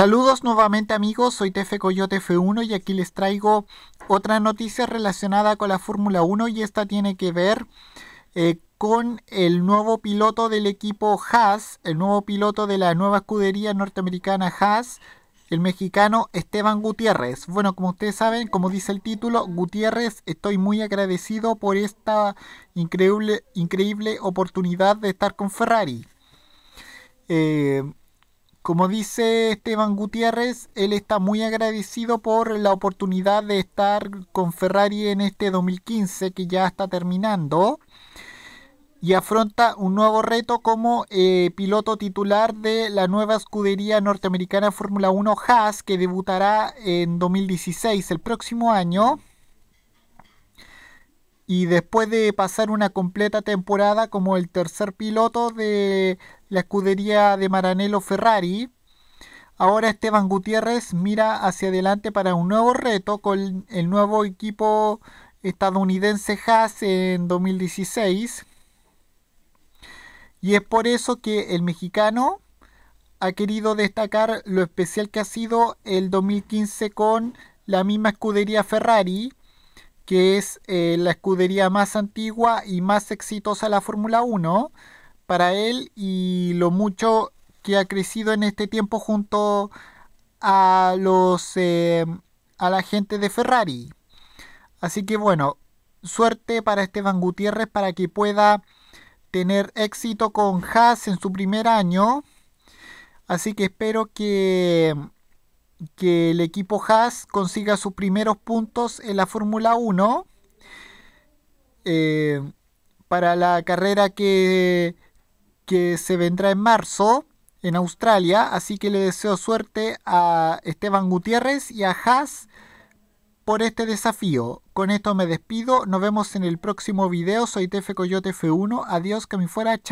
Saludos nuevamente amigos, soy Tefe Coyote F1 y aquí les traigo otra noticia relacionada con la Fórmula 1 y esta tiene que ver eh, con el nuevo piloto del equipo Haas, el nuevo piloto de la nueva escudería norteamericana Haas, el mexicano Esteban Gutiérrez. Bueno, como ustedes saben, como dice el título, Gutiérrez, estoy muy agradecido por esta increíble, increíble oportunidad de estar con Ferrari. Eh, como dice Esteban Gutiérrez, él está muy agradecido por la oportunidad de estar con Ferrari en este 2015 que ya está terminando y afronta un nuevo reto como eh, piloto titular de la nueva escudería norteamericana Fórmula 1 Haas que debutará en 2016, el próximo año y después de pasar una completa temporada como el tercer piloto de la escudería de Maranello Ferrari, ahora Esteban Gutiérrez mira hacia adelante para un nuevo reto con el nuevo equipo estadounidense Haas en 2016. Y es por eso que el mexicano ha querido destacar lo especial que ha sido el 2015 con la misma escudería Ferrari que es eh, la escudería más antigua y más exitosa de la Fórmula 1 para él y lo mucho que ha crecido en este tiempo junto a los eh, a la gente de Ferrari. Así que bueno, suerte para Esteban Gutiérrez para que pueda tener éxito con Haas en su primer año. Así que espero que que el equipo Haas consiga sus primeros puntos en la Fórmula 1 eh, para la carrera que, que se vendrá en marzo en Australia. Así que le deseo suerte a Esteban Gutiérrez y a Haas por este desafío. Con esto me despido. Nos vemos en el próximo video. Soy Tefe Coyote F1. Adiós, que me fuera. Chao.